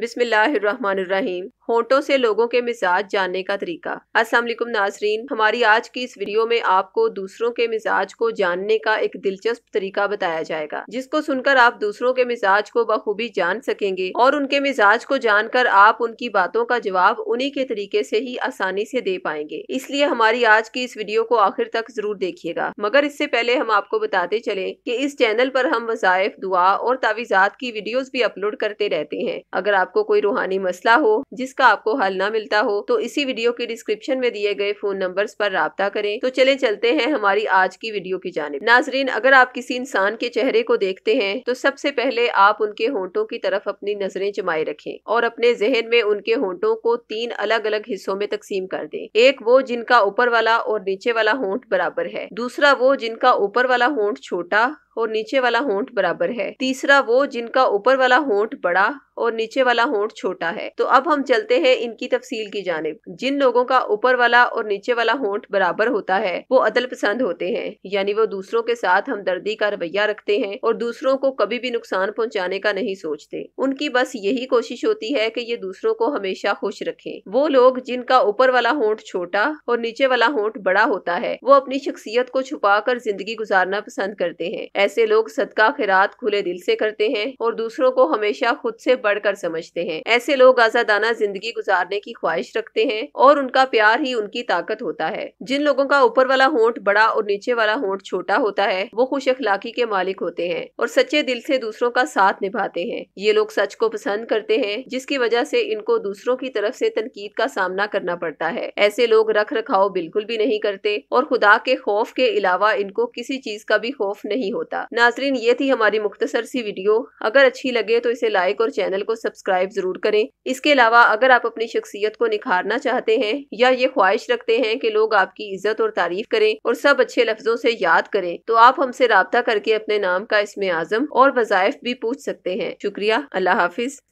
बिसमीम होंठों से लोगों के मिजाज जानने का तरीका अस्सलाम नाजरीन हमारी आज की इस वीडियो में आपको दूसरों के मिजाज को जानने का एक दिलचस्प तरीका बताया जाएगा जिसको सुनकर आप दूसरों के मिजाज को बखूबी जान सकेंगे और उनके मिजाज को जानकर आप उनकी बातों का जवाब उन्ही के तरीके से ही आसानी से दे पाएंगे इसलिए हमारी आज की इस वीडियो को आखिर तक जरूर देखिएगा मगर इससे पहले हम आपको बताते चले की इस चैनल पर हम वजायफ दुआ और तावीजात की वीडियोज भी अपलोड करते रहते हैं अगर आपको कोई रूहानी मसला हो जिस का आपको हल ना मिलता हो तो इसी वीडियो के डिस्क्रिप्शन में दिए गए फोन नंबर पर रबता करें तो चले चलते हैं हमारी आज की वीडियो की जानब नाजरीन अगर आप किसी इंसान के चेहरे को देखते हैं तो सबसे पहले आप उनके होटो की तरफ अपनी नजरें जमाए रखें और अपने जहन में उनके होंठों को तीन अलग अलग हिस्सों में तकसीम कर दें एक वो जिनका ऊपर वाला और नीचे वाला होट बराबर है दूसरा वो जिनका ऊपर वाला होट छोटा और नीचे वाला होंठ बराबर है तीसरा वो जिनका ऊपर वाला होंठ बड़ा और नीचे वाला होंठ छोटा है तो अब हम चलते हैं इनकी तफसील की जानब जिन लोगों का ऊपर वाला और नीचे वाला होंठ बराबर होता है वो अदल पसंद होते हैं यानी वो दूसरों के साथ हमदर्दी का रवैया रखते हैं और दूसरों को कभी भी नुकसान पहुंचाने का नहीं सोचते उनकी बस यही कोशिश होती है कि ये दूसरों को हमेशा खुश रखे वो लोग जिनका ऊपर वाला होंठ छोटा और नीचे वाला होंठ बड़ा होता है वो अपनी शख्सियत को छुपा कर जिंदगी गुजारना पसंद करते हैं ऐसे लोग सदका खिरात खुले दिल से करते हैं और दूसरों को हमेशा खुद से बढ़कर समझते हैं ऐसे लोग आजादाना जिंदगी गुजारने की ख्वाहिश रखते हैं और उनका प्यार ही उनकी ताकत होता है जिन लोगों का ऊपर वाला होंठ बड़ा और नीचे वाला होंठ छोटा होता है वो खुश अखलाकी के मालिक होते हैं और सच्चे दिल से दूसरों का साथ निभाते हैं ये लोग सच को पसंद करते हैं जिसकी वजह से इनको दूसरों की तरफ से तनकीद का सामना करना पड़ता है ऐसे लोग रख रखाव बिल्कुल भी नहीं करते और खुदा के खौफ के अलावा इनको किसी चीज का भी खौफ नहीं होता था नाजरीन ये थी हमारी मुख्तसर सी वीडियो अगर अच्छी लगे तो इसे लाइक और चैनल को सब्सक्राइब जरूर करें इसके अलावा अगर आप अपनी शख्सियत को निखारना चाहते हैं या ये ख्वाहिश रखते हैं कि लोग आपकी इज्जत और तारीफ करें और सब अच्छे लफ्जों से याद करें तो आप हमसे रबता करके अपने नाम का इसमें आजम और वजायफ भी पूछ सकते हैं शुक्रिया अल्लाह हाफिज